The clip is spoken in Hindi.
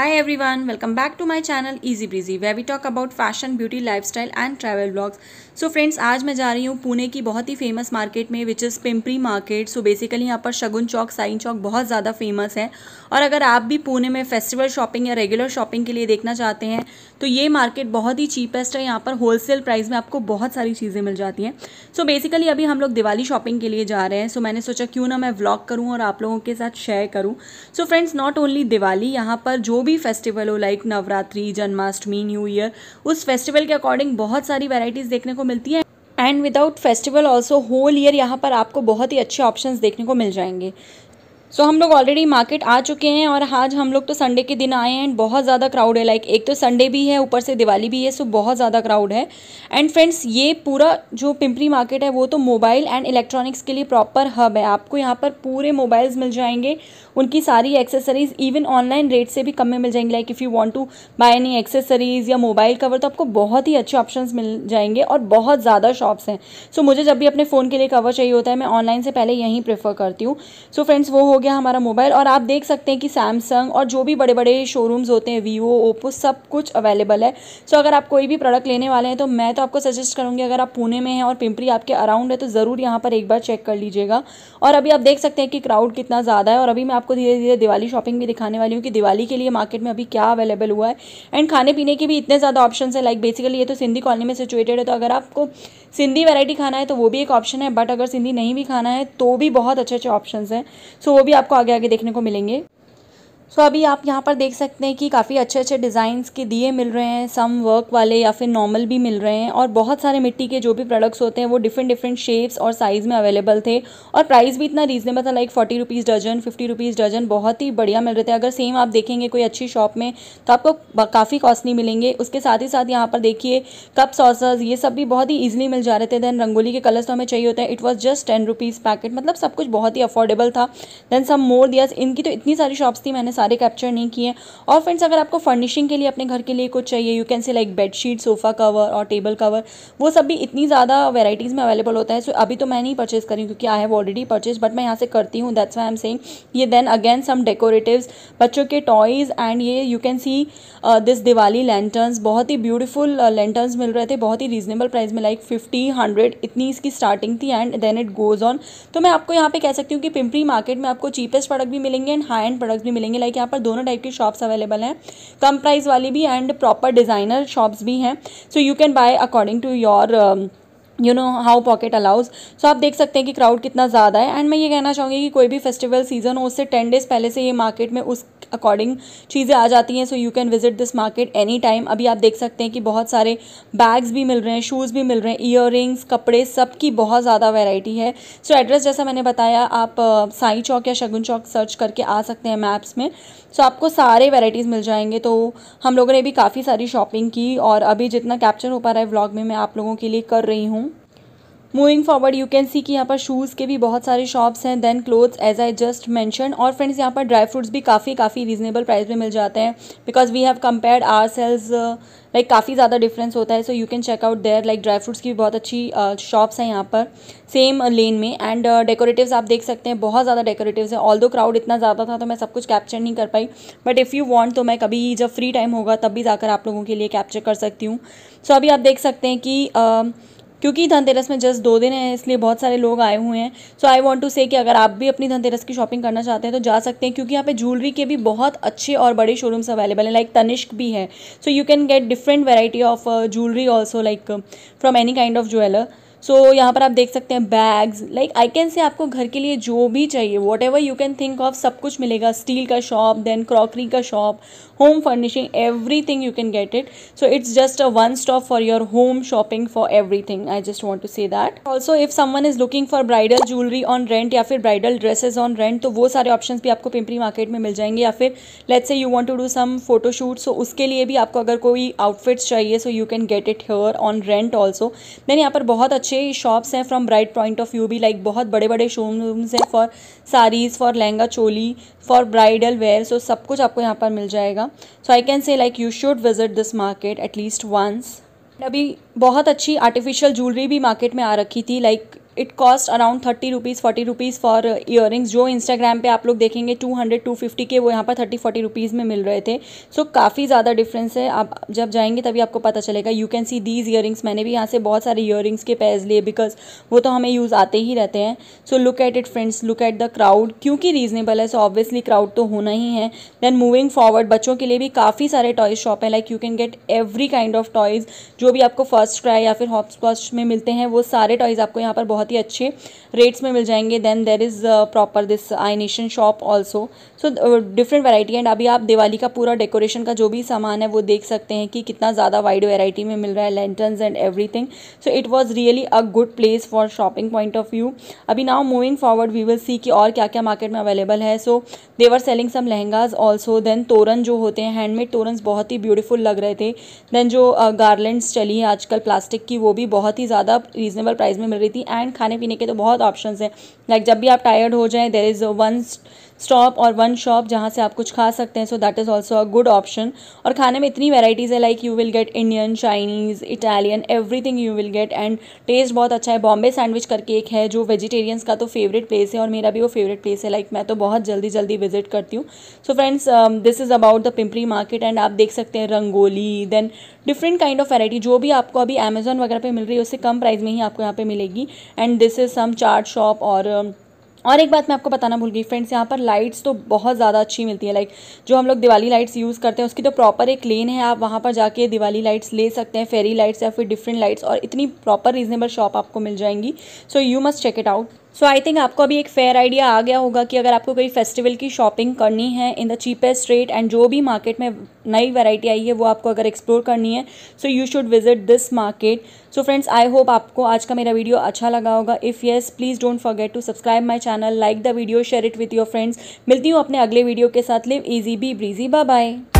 high everyone welcome back to my channel easy busy way we talk about fashion beauty lifestyle and travel blogs so friends आज मैं जा रही हूँ पुणे की बहुत ही फेमस मार्केट में which is Pimpri market so basically यहाँ पर शगुन चौक साइन चौक बहुत ज़्यादा फेमस है और अगर आप भी पुणे में फेस्टिवल शॉपिंग या रेगुलर शॉपिंग के लिए देखना चाहते हैं तो ये मार्केट बहुत ही चीपेस्ट है यहाँ पर होलसेल प्राइस में आपको बहुत सारी चीज़ें मिल जाती हैं सो बेसिकली अभी हम लोग दिवाली शॉपिंग के लिए जा रहे हैं सो so, मैंने सोचा क्यों ना मैं व्लॉग करूँ और आप लोगों के साथ शेयर करूँ so friends not only Diwali यहाँ पर जो भी भी फेस्टिवल हो like Navratri Janmashtami new year उस फेस्टिवल के अकॉर्डिंग बहुत सारी वेराइटीज़ देखने को मिलती हैं and without festival also whole year यहाँ पर आपको बहुत ही अच्छे ऑप्शंस देखने को मिल जाएंगे सो so, हम लोग ऑलरेडी मार्केट आ चुके हैं और आज हम लोग तो संडे के दिन आए हैं बहुत ज़्यादा क्राउड है लाइक एक तो संडे भी है ऊपर से दिवाली भी है सो so बहुत ज़्यादा क्राउड है एंड फ्रेंड्स ये पूरा जो पिंपरी मार्केट है वो तो मोबाइल एंड इलेक्ट्रॉनिक्स के लिए प्रॉपर हब है आपको यहाँ पर पूरे मोबाइल्स मिल जाएंगे उनकी सारी एक्सेसरीज़ इवन ऑनलाइन रेट से भी कम में मिल जाएंगी like if you want to buy any accessories या मोबाइल कवर तो आपको बहुत ही अच्छे ऑप्शन मिल जाएंगे और बहुत ज़्यादा शॉप्स हैं सो मुझे जब भी अपने फ़ोन के लिए कवर चाहिए होता है मैं ऑनलाइन से पहले यहीं प्रेफर करती हूँ सो फ्रेंड्स वो हो गया हमारा मोबाइल और आप देख सकते हैं कि सैमसंग और जो भी बड़े बड़े शोरूम्स होते हैं वीवो ओप्पो सब कुछ अवेलेबल है सो अगर आप कोई भी प्रोडक्ट लेने वाले हैं तो मैं तो आपको सजेस्ट करूँगी अगर आप पुणे में हैं और पिंपरी आपके अराउंड है तो ज़रूर यहाँ पर एक बार चेक कर लीजिएगा और अभी आप देख सकते हैं कि क्राउड कितना ज़्यादा है और अभी मैं आपको धीरे धीरे दिवाली शॉपिंग भी दिखाने वाली हूँ कि दिवाली के लिए मार्केट में अभी क्या अवेलेबल हुआ है एंड खाने पीने के भी इतने ज़्यादा ऑप्शन है लाइक बेसिकली ये तो सिंधी कॉलोनी में सिचुएटेड है तो अगर आपको सिंधी वैरायटी खाना है तो वो भी एक ऑप्शन है बट अगर सिंधी नहीं भी खाना है तो भी बहुत अच्छे अच्छे ऑप्शन हैं सो वो भी भी आपको आगे आगे देखने को मिलेंगे सो so, अभी आप यहाँ पर देख सकते हैं कि काफ़ी अच्छे अच्छे डिज़ाइंस के दिए मिल रहे हैं सम वर्क वाले या फिर नॉर्मल भी मिल रहे हैं और बहुत सारे मिट्टी के जो भी प्रोडक्ट्स होते हैं वो डिफरेंट डिफरेंट शेप्स और साइज़ में अवेलेबल थे और प्राइस भी इतना रीजनेबल था like forty rupees dozen fifty rupees dozen बहुत ही बढ़िया मिल रहे थे अगर सेम आप देखेंगे कोई अच्छी शॉप में तो आपको काफ़ी कॉस्टली मिलेंगे उसके साथ ही साथ यहाँ पर देखिए कप सॉसेज ये सब भी बहुत ही ईजिली मिल जा रहे थे दैन रंगोली के कलर्स तो हमें चाहिए होते हैं it was just ten rupees packet मतलब सब कुछ बहुत ही अफोर्डेबल था दैन सम मोर दियाज इनकी तो इतनी सारी शॉप्स थी मैंने सारे कैप्चर नहीं किए और फ्रेंड्स अगर आपको फर्निशिंग के लिए अपने घर के लिए कुछ चाहिए you can say like bedsheet sofa cover और टेबल कवर वो सब भी इतनी ज़्यादा वेराइटीज़ में अवेलेबल होता है सो अभी तो मैं नहीं परचेज़ करी क्योंकि I have already purchase but मैं यहाँ से करती हूँ दैट्स वाई एम सेंग ये देन अगेन सम डेकोरेटिव बच्चों के टॉयज़ एंड ये you can see this Diwali lanterns बहुत ही ब्यूटीफुल लेंटर्स uh, मिल रहे थे बहुत ही रीजनेबल प्राइस में लाइक फिफ्टी हंड्रेड इतनी इसकी स्टार्टिंग थी and then it goes on तो मैं आपको यहाँ पे कह सकती हूँ कि पिंपरी मार्केट में आपको चीपेस्ट प्रोडक्ट भी मिलेंगे एंड हाई एंड प्रोडक्ट भी मिलेंगे है कि यहाँ पर दोनों टाइप की शॉप्स अवेलेबल हैं कम प्राइस वाली भी एंड प्रॉपर डिज़ाइनर शॉप्स भी हैं so you can buy according to your you know how pocket allows so आप देख सकते हैं कि क्राउड कितना ज़्यादा है एंड मैं ये कहना चाहूँगी कि कोई भी फेस्टिवल सीजन हो उससे टेन डेज़ पहले से ये मार्केट में उस अकॉर्डिंग चीज़ें आ जाती हैं so you can visit this market any time अभी आप देख सकते हैं कि बहुत सारे बैग्स भी मिल रहे हैं शूज़ भी मिल रहे हैं ईयर रिंग्स कपड़े सब की बहुत ज़्यादा वेराइटी है सो so, एड्रेस जैसा मैंने बताया आप साई चौक या शगुन चौक सर्च करके आ सकते हैं मैप्स में सो so, आपको सारे वेराइटीज़ मिल जाएंगे तो हम लोगों ने भी काफ़ी सारी शॉपिंग की और अभी जितना कैप्चर हो पा रहा है व्लॉग में मैं आप लोगों के लिए कर रही हूँ moving forward you can see कि यहाँ पर शूज़ के भी बहुत सारे शॉप्स हैं then clothes as I just mention और फ्रेंड्स यहाँ पर ड्राई फ्रूट्स भी काफ़ी काफ़ी रीजनेबल प्राइस में मिल जाते हैं because we have compare our sales like काफ़ी ज़्यादा डिफरेंस होता है so you can check out there like dry fruits की भी बहुत अच्छी शॉप्स uh, हैं यहाँ पर सेम लेन में एंड डेकोरेटिव्स uh, आप देख सकते हैं बहुत ज़्यादा डेकोरेटिव्स हैं ऑल दो क्राउड इतना ज़्यादा था तो मैं सब कुछ कैप्चर नहीं कर पाई बट इफ़ यू वॉन्ट तो मैं कभी जब फ्री टाइम होगा तब भी जाकर आप लोगों के लिए कैप्चर कर सकती हूँ सो so, अभी आप देख सकते हैं कि uh, क्योंकि धनतेरस में जस्ट दो दिन है इसलिए बहुत सारे लोग आए हुए हैं सो आई वॉन्ट टू से कि अगर आप भी अपनी धनतेरस की शॉपिंग करना चाहते हैं तो जा सकते हैं क्योंकि यहाँ पे ज्वेलरी के भी बहुत अच्छे और बड़े शोरूम्स अवेलेबल हैं लाइक तनिष्क भी है so you can get different variety of jewellery also like from any kind of jeweller so so, यहाँ पर आप देख सकते हैं बैग्स लाइक आई कैन से आपको घर के लिए जो भी चाहिए whatever you can think of सब कुछ मिलेगा स्टील का शॉप देन क्रॉकरी का shop home furnishing everything you can get it so it's just a one stop for your home shopping for everything I just want to say that also if someone is looking for bridal jewellery on rent या फिर ब्राइडल ड्रेसेज ऑन रेंट तो वो सारे ऑप्शन भी आपको पिंपरी मार्केट में मिल जाएंगे या फिर let's say you want to do some photoshoot so उसके लिए भी आपको अगर कोई आउटफिट्स चाहिए so you can get it here on rent also then यहाँ पर बहुत अच्छे अच्छे शॉप्स हैं from bright point of view भी लाइक बहुत बड़े बड़े शोरूम्स हैं for saris for lehenga choli for bridal wear so सब कुछ आपको यहाँ पर मिल जाएगा so I can say like you should visit this market at least once अभी बहुत अच्छी आर्टिफिशियल ज्वेलरी भी मार्केट में आ रखी थी like it cost around thirty rupees forty rupees for ear जो इंस्टाग्राम पे आप लोग देखेंगे टू हंड्रेड टू फिफ्टी के वो यहाँ पर थर्टी फोर्टी रुपीज़ में मिल रहे थे सो so, काफ़ी ज़्यादा डिफरेंस है आप जब जाएंगे तभी आपको पता चलेगा you can see these ear मैंने भी यहाँ से बहुत सारे ईयर के पैज लिए बिकॉज वो तो हमें यूज़ आते ही रहते हैं so look at it friends look at the crowd क्योंकि रीजनेबल है सो ऑब्वियसली क्राउड तो होना ही है देन मूविंग फॉरवर्ड बच्चों के लिए भी काफ़ी सारे टॉयज शॉप है like you can get every kind of toys जो भी आपको फर्स्ट क्राई या फिर हॉप में मिलते हैं वो सारे टॉयज़ आपको यहाँ पर बहुत बहुत ही अच्छे रेट्स में मिल जाएंगे then there is proper this आइनेशन shop also so different variety and अभी आप दिवाली का पूरा डेकोरेशन का जो भी सामान है वो देख सकते हैं कि कितना ज़्यादा वाइड वेराइटी में मिल रहा है lantern and everything so it was really a good place for shopping point of view अभी now moving forward we will see कि और क्या क्या मार्केट में अवेलेबल है so they're selling some lehengas also then तोरन जो होते हैं हैंडमेड तोरन बहुत ही ब्यूटीफुल लग रहे थे देन जो गार्लेंड्स uh, चली हैं आजकल प्लास्टिक की वो भी बहुत ही ज़्यादा रीजनेबल प्राइस में मिल रही थी एंड एंड खाने पीने के तो बहुत ऑप्शन हैं लाइक जब भी आप टायर्ड हो जाएँ देर इज़ वंस स्टॉप और वन शॉप जहाँ से आप कुछ खा सकते हैं so that is also a good option और खाने में इतनी वेराइटीज़ है like you will get Indian Chinese Italian everything you will get and taste बहुत अच्छा है बॉम्बे सैंडविच करके एक है जो वेजिटेरियंस का तो फेवरेट प्लेस है और मेरा भी वो फेवरेट प्लेस है लाइक like, मैं तो बहुत जल्दी जल्दी विजिट करती हूँ so friends this is about the Pimpri market and आप देख सकते हैं rangoli then different kind of variety जो भी आपको अभी अमेजोन वगैरह पर मिल रही है उससे कम प्राइस में ही आपको यहाँ पर मिलेगी and this is some chart shop और um, और एक बात मैं आपको बताना भूल गई फ्रेंड्स यहाँ पर लाइट्स तो बहुत ज़्यादा अच्छी मिलती है लाइक जो हम लोग दिवाली लाइट्स यूज़ करते हैं उसकी तो प्रॉपर एक लेन है आप वहाँ पर जाके दिवाली लाइट्स ले सकते हैं फेरी लाइट्स या फिर डिफरेंट लाइट्स और इतनी प्रॉपर रीजनेबल शॉप आपको मिल जाएंगी so you must check it out so I think आपको अभी एक फेयर आइडिया आ गया होगा कि अगर आपको कोई फेस्टिवल की शॉपिंग करनी है in the cheapest rate and जो भी मार्केट में नई वैरायटी आई है वो आपको अगर एक्सप्लोर करनी है so you should visit this market so friends I hope आपको आज का मेरा वीडियो अच्छा लगा होगा if yes please don't forget to subscribe my channel like the video share it with your friends मिलती हूँ अपने अगले वीडियो के साथ live easy be breezy bye bye